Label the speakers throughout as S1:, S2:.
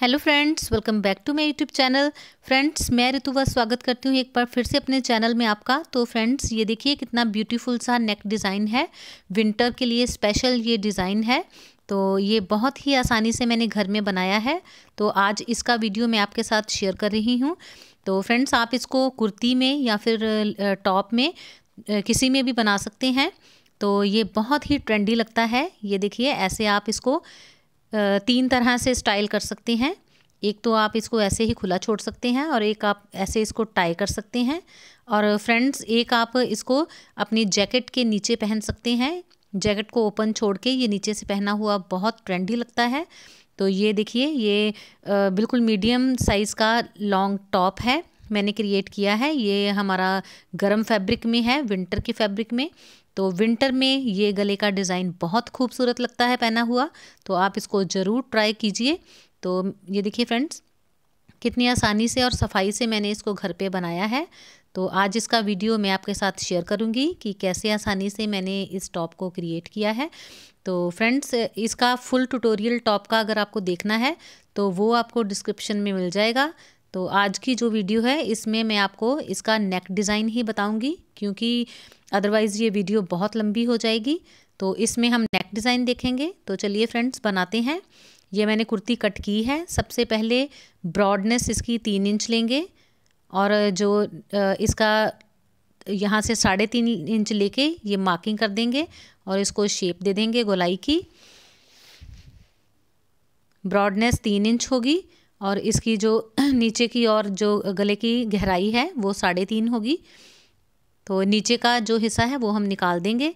S1: hello friends welcome back to my YouTube channel friends मैं ऋतुवा स्वागत करती हूँ एक बार फिर से अपने चैनल में आपका तो फ्रेंड्स ये देखिए कितना ब्यूटीफुल सा नेक डिज़ाइन है विंटर के लिए स्पेशल ये डिज़ाइन है तो ये बहुत ही आसानी से मैंने घर में बनाया है तो आज इसका वीडियो मैं आपके साथ शेयर कर रही हूँ तो फ्रेंड्स आप इसको कुर्ती में या फिर टॉप में किसी में भी बना सकते हैं तो ये बहुत ही ट्रेंडी लगता है ये देखिए ऐसे आप इसको तीन तरह से स्टाइल कर सकते हैं एक तो आप इसको ऐसे ही खुला छोड़ सकते हैं और एक आप ऐसे इसको टाई कर सकते हैं और फ्रेंड्स एक आप इसको अपनी जैकेट के नीचे पहन सकते हैं जैकेट को ओपन छोड़ के ये नीचे से पहना हुआ बहुत ट्रेंडी लगता है तो ये देखिए ये बिल्कुल मीडियम साइज़ का लॉन्ग टॉप है मैंने क्रिएट किया है ये हमारा गर्म फैब्रिक में है विंटर की फैब्रिक में तो विंटर में ये गले का डिज़ाइन बहुत खूबसूरत लगता है पहना हुआ तो आप इसको ज़रूर ट्राई कीजिए तो ये देखिए फ्रेंड्स कितनी आसानी से और सफाई से मैंने इसको घर पे बनाया है तो आज इसका वीडियो मैं आपके साथ शेयर करूंगी कि कैसे आसानी से मैंने इस टॉप को क्रिएट किया है तो फ्रेंड्स इसका फुल ट्यूटोरियल टॉप का अगर आपको देखना है तो वो आपको डिस्क्रिप्शन में मिल जाएगा तो आज की जो वीडियो है इसमें मैं आपको इसका नेक डिज़ाइन ही बताऊंगी क्योंकि अदरवाइज़ ये वीडियो बहुत लंबी हो जाएगी तो इसमें हम नेक डिज़ाइन देखेंगे तो चलिए फ्रेंड्स बनाते हैं ये मैंने कुर्ती कट की है सबसे पहले ब्रॉडनेस इसकी तीन इंच लेंगे और जो इसका यहाँ से साढ़े तीन इंच लेके ये मार्किंग कर देंगे और इसको शेप दे देंगे गोलाई की ब्रॉडनेस तीन इंच होगी और इसकी जो नीचे की और जो गले की गहराई है वो साढ़े तीन होगी तो नीचे का जो हिस्सा है वो हम निकाल देंगे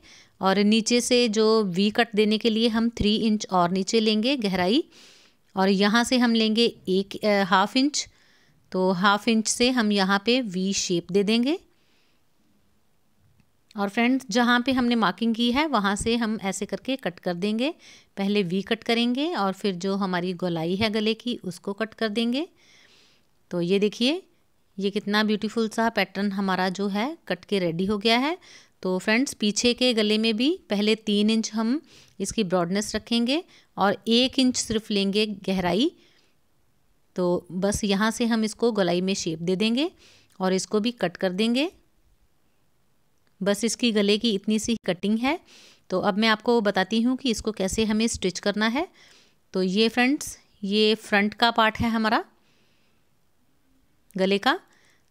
S1: और नीचे से जो वी कट देने के लिए हम थ्री इंच और नीचे लेंगे गहराई और यहाँ से हम लेंगे एक हाफ इंच तो हाफ इंच से हम यहाँ पे वी शेप दे देंगे और फ्रेंड्स जहाँ पे हमने मार्किंग की है वहाँ से हम ऐसे करके कट कर देंगे पहले वी कट करेंगे और फिर जो हमारी गोलाई है गले की उसको कट कर देंगे तो ये देखिए ये कितना ब्यूटीफुल सा पैटर्न हमारा जो है कट के रेडी हो गया है तो फ्रेंड्स पीछे के गले में भी पहले तीन इंच हम इसकी ब्रॉडनेस रखेंगे और एक इंच सिर्फ लेंगे गहराई तो बस यहाँ से हम इसको गलाई में शेप दे देंगे और इसको भी कट कर देंगे बस इसकी गले की इतनी सी कटिंग है तो अब मैं आपको बताती हूँ कि इसको कैसे हमें स्टिच करना है तो ये फ्रेंड्स ये फ्रंट का पार्ट है हमारा गले का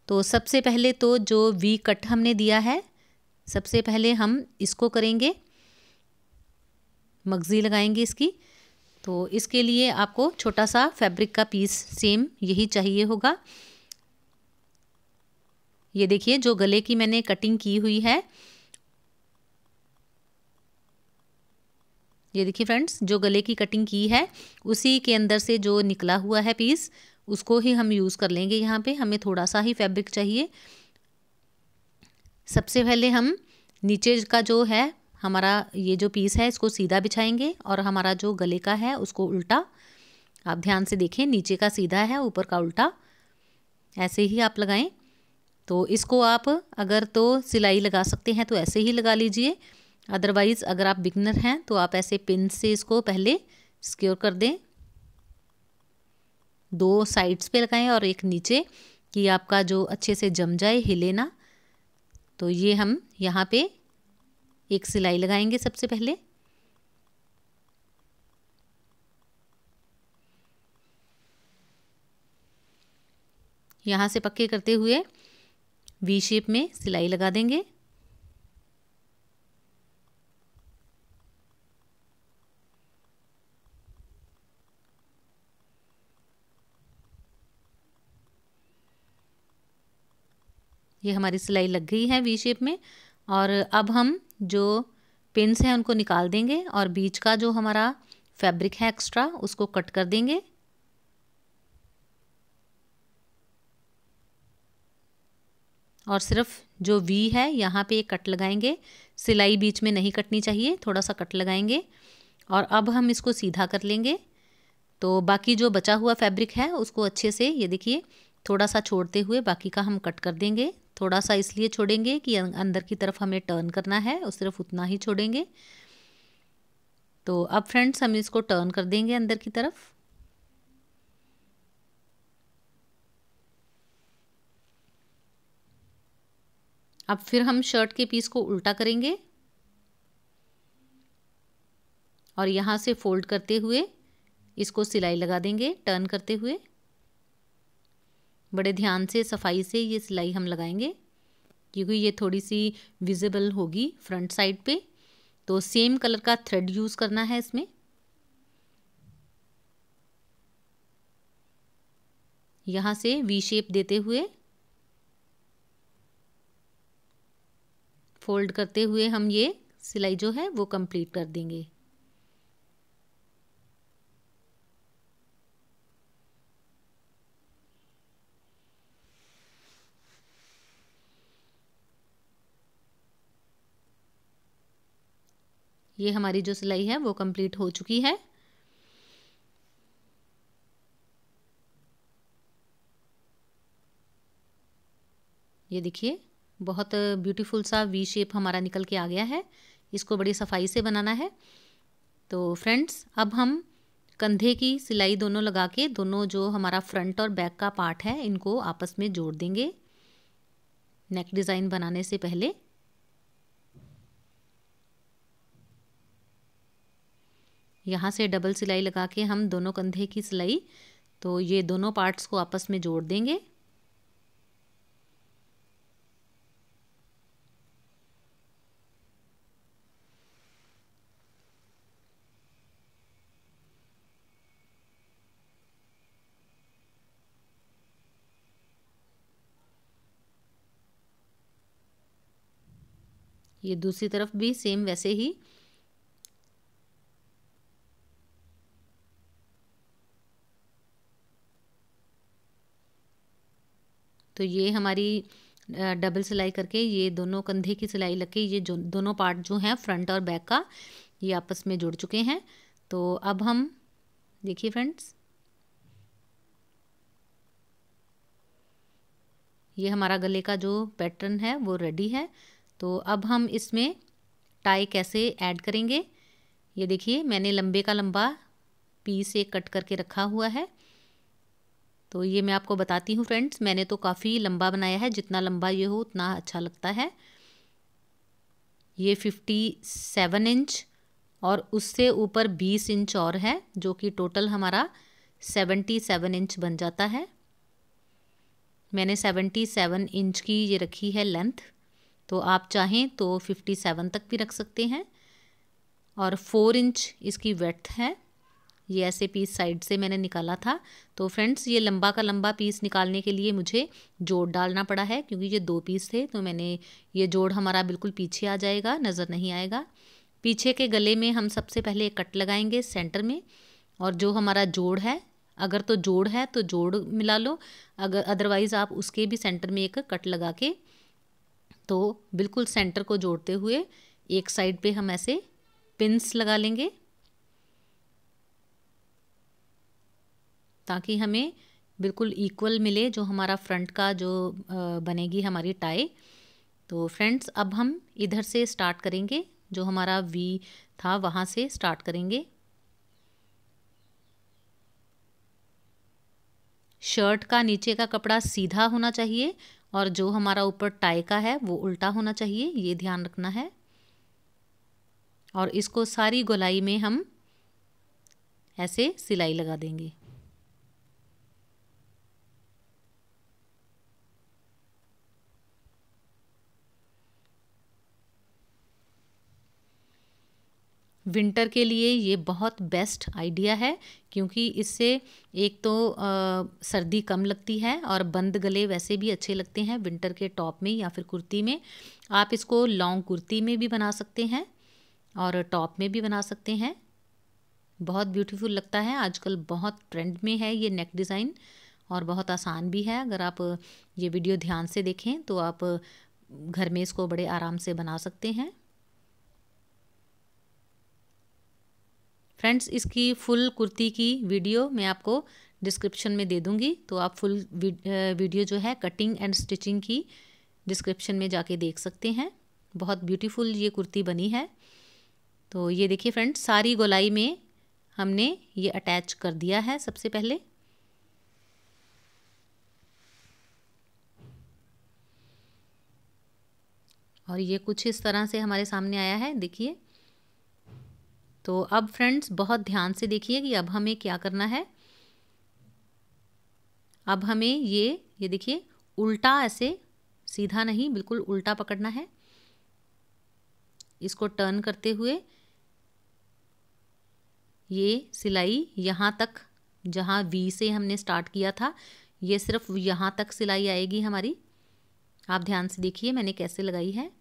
S1: तो सबसे पहले तो जो वी कट हमने दिया है सबसे पहले हम इसको करेंगे मगज़ी लगाएंगे इसकी तो इसके लिए आपको छोटा सा फैब्रिक का पीस सेम यही चाहिए होगा ये देखिए जो गले की मैंने कटिंग की हुई है ये देखिए फ्रेंड्स जो गले की कटिंग की है उसी के अंदर से जो निकला हुआ है पीस उसको ही हम यूज़ कर लेंगे यहाँ पे हमें थोड़ा सा ही फैब्रिक चाहिए सबसे पहले हम नीचे का जो है हमारा ये जो पीस है इसको सीधा बिछाएंगे और हमारा जो गले का है उसको उल्टा आप ध्यान से देखें नीचे का सीधा है ऊपर का उल्टा ऐसे ही आप लगाएं तो इसको आप अगर तो सिलाई लगा सकते हैं तो ऐसे ही लगा लीजिए अदरवाइज़ अगर आप बिगनर हैं तो आप ऐसे पिन से इसको पहले सिक्योर कर दें दो साइड्स पे लगाएं और एक नीचे कि आपका जो अच्छे से जम जाए हिले ना तो ये हम यहाँ पे एक सिलाई लगाएंगे सबसे पहले यहाँ से पक्के करते हुए वी शेप में सिलाई लगा देंगे ये हमारी सिलाई लग गई है वी शेप में और अब हम जो पिंस हैं उनको निकाल देंगे और बीच का जो हमारा फैब्रिक है एक्स्ट्रा उसको कट कर देंगे और सिर्फ जो वी है यहाँ पे एक कट लगाएंगे सिलाई बीच में नहीं कटनी चाहिए थोड़ा सा कट लगाएंगे और अब हम इसको सीधा कर लेंगे तो बाकी जो बचा हुआ फैब्रिक है उसको अच्छे से ये देखिए थोड़ा सा छोड़ते हुए बाकी का हम कट कर देंगे थोड़ा सा इसलिए छोड़ेंगे कि अं-, अंदर की तरफ हमें टर्न करना है और सिर्फ उतना ही छोड़ेंगे तो अब फ्रेंड्स हम इसको टर्न कर देंगे अंदर की तरफ अब फिर हम शर्ट के पीस को उल्टा करेंगे और यहाँ से फोल्ड करते हुए इसको सिलाई लगा देंगे टर्न करते हुए बड़े ध्यान से सफाई से ये सिलाई हम लगाएंगे क्योंकि ये थोड़ी सी विजिबल होगी फ्रंट साइड पे तो सेम कलर का थ्रेड यूज़ करना है इसमें यहाँ से वी शेप देते हुए फोल्ड करते हुए हम ये सिलाई जो है वो कंप्लीट कर देंगे ये हमारी जो सिलाई है वो कंप्लीट हो चुकी है ये देखिए बहुत ब्यूटीफुल सा वी शेप हमारा निकल के आ गया है इसको बड़ी सफाई से बनाना है तो फ्रेंड्स अब हम कंधे की सिलाई दोनों लगा के दोनों जो हमारा फ्रंट और बैक का पार्ट है इनको आपस में जोड़ देंगे नेक डिज़ाइन बनाने से पहले यहाँ से डबल सिलाई लगा के हम दोनों कंधे की सिलाई तो ये दोनों पार्ट्स को आपस में जोड़ देंगे ये दूसरी तरफ भी सेम वैसे ही तो ये हमारी डबल सिलाई करके ये दोनों कंधे की सिलाई लग के ये जो दोनों पार्ट जो हैं फ्रंट और बैक का ये आपस में जुड़ चुके हैं तो अब हम देखिए फ्रेंड्स ये हमारा गले का जो पैटर्न है वो रेडी है तो अब हम इसमें टाई कैसे ऐड करेंगे ये देखिए मैंने लंबे का लंबा पीस एक कट करके रखा हुआ है तो ये मैं आपको बताती हूँ फ्रेंड्स मैंने तो काफ़ी लंबा बनाया है जितना लंबा ये हो उतना अच्छा लगता है ये फिफ्टी सेवन इंच और उससे ऊपर बीस इंच और है जो कि टोटल हमारा सेवेंटी सेवन इंच बन जाता है मैंने सेवेंटी सेवन इंच की ये रखी है लेंथ तो आप चाहें तो 57 तक भी रख सकते हैं और फोर इंच इसकी वेथ है ये ऐसे पीस साइड से मैंने निकाला था तो फ्रेंड्स ये लंबा का लंबा पीस निकालने के लिए मुझे जोड़ डालना पड़ा है क्योंकि ये दो पीस थे तो मैंने ये जोड़ हमारा बिल्कुल पीछे आ जाएगा नज़र नहीं आएगा पीछे के गले में हम सबसे पहले एक कट लगाएंगे सेंटर में और जो हमारा जोड़ है अगर तो जोड़ है तो जोड़ मिला लो अगर अदरवाइज़ आप उसके भी सेंटर में एक कट लगा के तो बिल्कुल सेंटर को जोड़ते हुए एक साइड पे हम ऐसे पिंस लगा लेंगे ताकि हमें बिल्कुल इक्वल मिले जो हमारा फ्रंट का जो बनेगी हमारी टाई तो फ्रेंड्स अब हम इधर से स्टार्ट करेंगे जो हमारा वी था वहाँ से स्टार्ट करेंगे शर्ट का नीचे का कपड़ा सीधा होना चाहिए और जो हमारा ऊपर टाई का है वो उल्टा होना चाहिए ये ध्यान रखना है और इसको सारी गोलाई में हम ऐसे सिलाई लगा देंगे विंटर के लिए ये बहुत बेस्ट आइडिया है क्योंकि इससे एक तो आ, सर्दी कम लगती है और बंद गले वैसे भी अच्छे लगते हैं विंटर के टॉप में या फिर कुर्ती में आप इसको लॉन्ग कुर्ती में भी बना सकते हैं और टॉप में भी बना सकते हैं बहुत ब्यूटीफुल लगता है आजकल बहुत ट्रेंड में है ये नेक डिज़ाइन और बहुत आसान भी है अगर आप ये वीडियो ध्यान से देखें तो आप घर में इसको बड़े आराम से बना सकते हैं फ्रेंड्स इसकी फुल कुर्ती की वीडियो मैं आपको डिस्क्रिप्शन में दे दूँगी तो आप फुल वीडियो जो है कटिंग एंड स्टिचिंग की डिस्क्रिप्शन में जाके देख सकते हैं बहुत ब्यूटीफुल ये कुर्ती बनी है तो ये देखिए फ्रेंड्स सारी गोलाई में हमने ये अटैच कर दिया है सबसे पहले और ये कुछ इस तरह से हमारे सामने आया है देखिए तो अब फ्रेंड्स बहुत ध्यान से देखिए कि अब हमें क्या करना है अब हमें ये ये देखिए उल्टा ऐसे सीधा नहीं बिल्कुल उल्टा पकड़ना है इसको टर्न करते हुए ये सिलाई यहाँ तक जहाँ वी से हमने स्टार्ट किया था ये सिर्फ यहाँ तक सिलाई आएगी हमारी आप ध्यान से देखिए मैंने कैसे लगाई है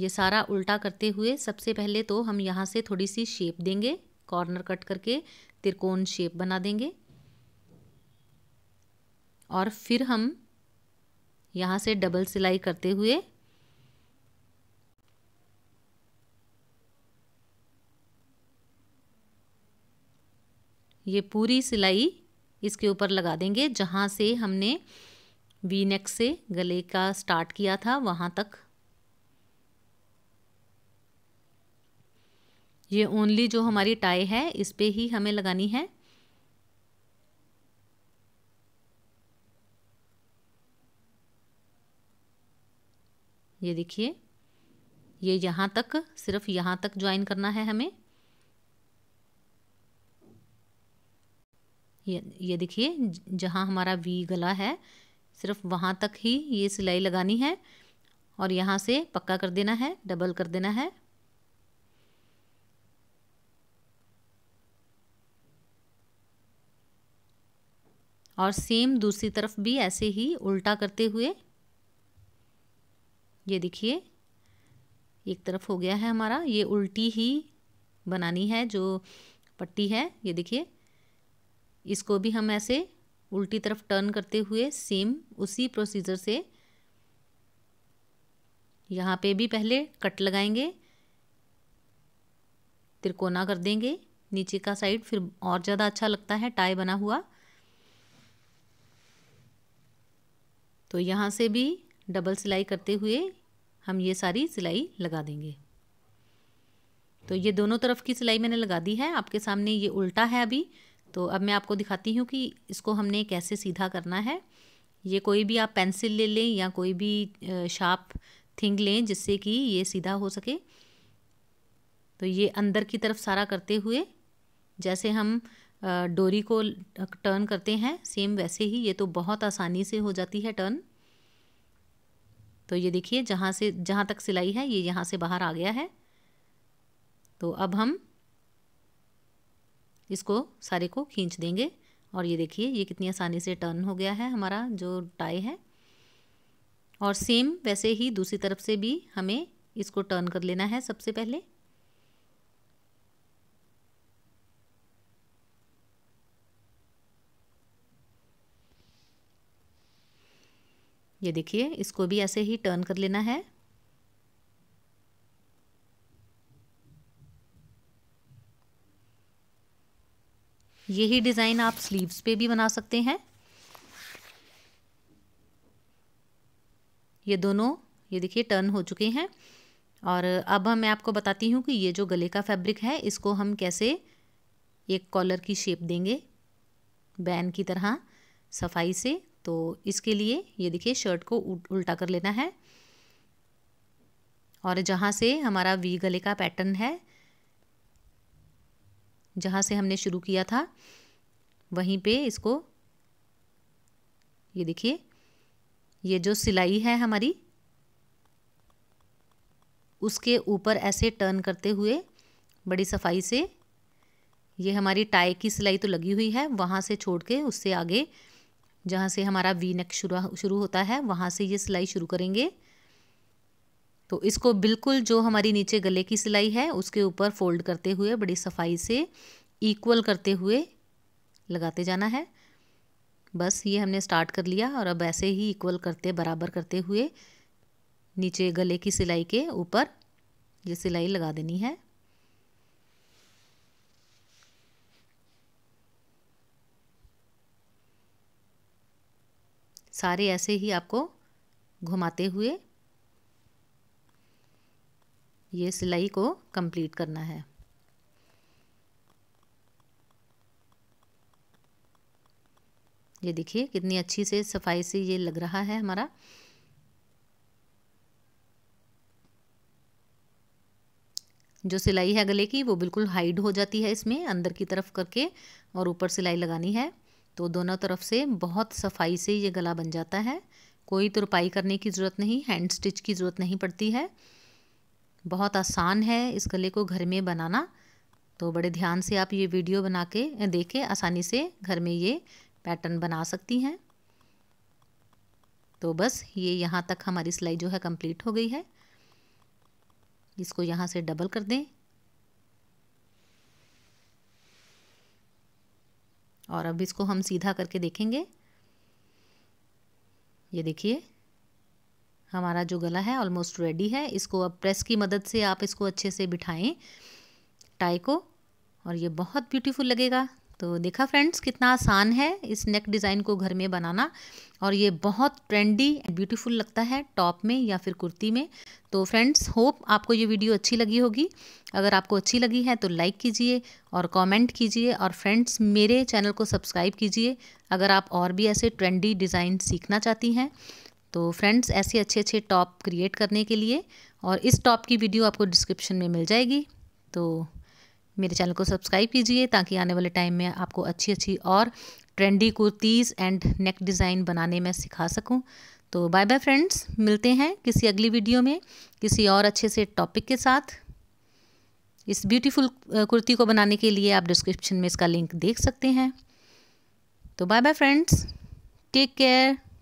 S1: ये सारा उल्टा करते हुए सबसे पहले तो हम यहाँ से थोड़ी सी शेप देंगे कॉर्नर कट करके त्रिकोण शेप बना देंगे और फिर हम यहाँ से डबल सिलाई करते हुए ये पूरी सिलाई इसके ऊपर लगा देंगे जहाँ से हमने वी नेक से गले का स्टार्ट किया था वहाँ तक ये ओनली जो हमारी टाई है इस पर ही हमें लगानी है ये देखिए ये यहाँ तक सिर्फ यहाँ तक ज्वाइन करना है हमें ये ये देखिए जहाँ हमारा वी गला है सिर्फ वहाँ तक ही ये सिलाई लगानी है और यहाँ से पक्का कर देना है डबल कर देना है और सेम दूसरी तरफ भी ऐसे ही उल्टा करते हुए ये देखिए एक तरफ हो गया है हमारा ये उल्टी ही बनानी है जो पट्टी है ये देखिए इसको भी हम ऐसे उल्टी तरफ टर्न करते हुए सेम उसी प्रोसीजर से यहाँ पे भी पहले कट लगाएंगे त्रिकोना कर देंगे नीचे का साइड फिर और ज़्यादा अच्छा लगता है टाई बना हुआ तो यहाँ से भी डबल सिलाई करते हुए हम ये सारी सिलाई लगा देंगे तो ये दोनों तरफ की सिलाई मैंने लगा दी है आपके सामने ये उल्टा है अभी तो अब मैं आपको दिखाती हूँ कि इसको हमने कैसे सीधा करना है ये कोई भी आप पेंसिल ले लें या कोई भी शार्प थिंग लें जिससे कि ये सीधा हो सके तो ये अंदर की तरफ सारा करते हुए जैसे हम डोरी को टर्न करते हैं सेम वैसे ही ये तो बहुत आसानी से हो जाती है टर्न तो ये देखिए जहाँ से जहाँ तक सिलाई है ये यहाँ से बाहर आ गया है तो अब हम इसको सारे को खींच देंगे और ये देखिए ये कितनी आसानी से टर्न हो गया है हमारा जो टाई है और सेम वैसे ही दूसरी तरफ से भी हमें इसको टर्न कर लेना है सबसे पहले ये देखिए इसको भी ऐसे ही टर्न कर लेना है यही डिज़ाइन आप स्लीव्स पे भी बना सकते हैं ये दोनों ये देखिए टर्न हो चुके हैं और अब मैं आपको बताती हूँ कि ये जो गले का फैब्रिक है इसको हम कैसे एक कॉलर की शेप देंगे बैन की तरह सफाई से तो इसके लिए ये देखिए शर्ट को उल्टा कर लेना है और जहाँ से हमारा वी गले का पैटर्न है जहाँ से हमने शुरू किया था वहीं पे इसको ये देखिए ये जो सिलाई है हमारी उसके ऊपर ऐसे टर्न करते हुए बड़ी सफाई से ये हमारी टाई की सिलाई तो लगी हुई है वहाँ से छोड़ के उससे आगे जहाँ से हमारा वी नेक शुरू शुरू होता है वहाँ से ये सिलाई शुरू करेंगे तो इसको बिल्कुल जो हमारी नीचे गले की सिलाई है उसके ऊपर फोल्ड करते हुए बड़ी सफाई से इक्वल करते हुए लगाते जाना है बस ये हमने स्टार्ट कर लिया और अब ऐसे ही इक्वल करते बराबर करते हुए नीचे गले की सिलाई के ऊपर ये सिलाई लगा देनी है सारे ऐसे ही आपको घुमाते हुए ये सिलाई को कंप्लीट करना है ये देखिए कितनी अच्छी से सफाई से ये लग रहा है हमारा जो सिलाई है गले की वो बिल्कुल हाइड हो जाती है इसमें अंदर की तरफ करके और ऊपर सिलाई लगानी है तो दोनों तरफ से बहुत सफाई से ये गला बन जाता है कोई तुरपाई तो करने की ज़रूरत नहीं हैंड स्टिच की ज़रूरत नहीं पड़ती है बहुत आसान है इस गले को घर में बनाना तो बड़े ध्यान से आप ये वीडियो बना के देखें आसानी से घर में ये पैटर्न बना सकती हैं तो बस ये यहाँ तक हमारी सिलाई जो है कंप्लीट हो गई है इसको यहाँ से डबल कर दें और अब इसको हम सीधा करके देखेंगे ये देखिए हमारा जो गला है ऑलमोस्ट रेडी है इसको अब प्रेस की मदद से आप इसको अच्छे से बिठाएं टाई को और ये बहुत ब्यूटीफुल लगेगा तो देखा फ्रेंड्स कितना आसान है इस नेक डिज़ाइन को घर में बनाना और ये बहुत ट्रेंडी एंड ब्यूटीफुल लगता है टॉप में या फिर कुर्ती में तो फ्रेंड्स होप आपको ये वीडियो अच्छी लगी होगी अगर आपको अच्छी लगी है तो लाइक कीजिए और कमेंट कीजिए और फ्रेंड्स मेरे चैनल को सब्सक्राइब कीजिए अगर आप और भी ऐसे ट्रेंडी डिज़ाइन सीखना चाहती हैं तो फ्रेंड्स ऐसे अच्छे अच्छे टॉप क्रिएट करने के लिए और इस टॉप की वीडियो आपको डिस्क्रिप्शन में मिल जाएगी तो मेरे चैनल को सब्सक्राइब कीजिए ताकि आने वाले टाइम में आपको अच्छी अच्छी और trendy kurtis and neck design बनाने में सिखा सकूं तो बाय बाय फ्रेंड्स मिलते हैं किसी अगली वीडियो में किसी और अच्छे से टॉपिक के साथ इस ब्यूटीफुल कुर्ती को बनाने के लिए आप डिस्क्रिप्शन में इसका लिंक देख सकते हैं तो bye bye friends take care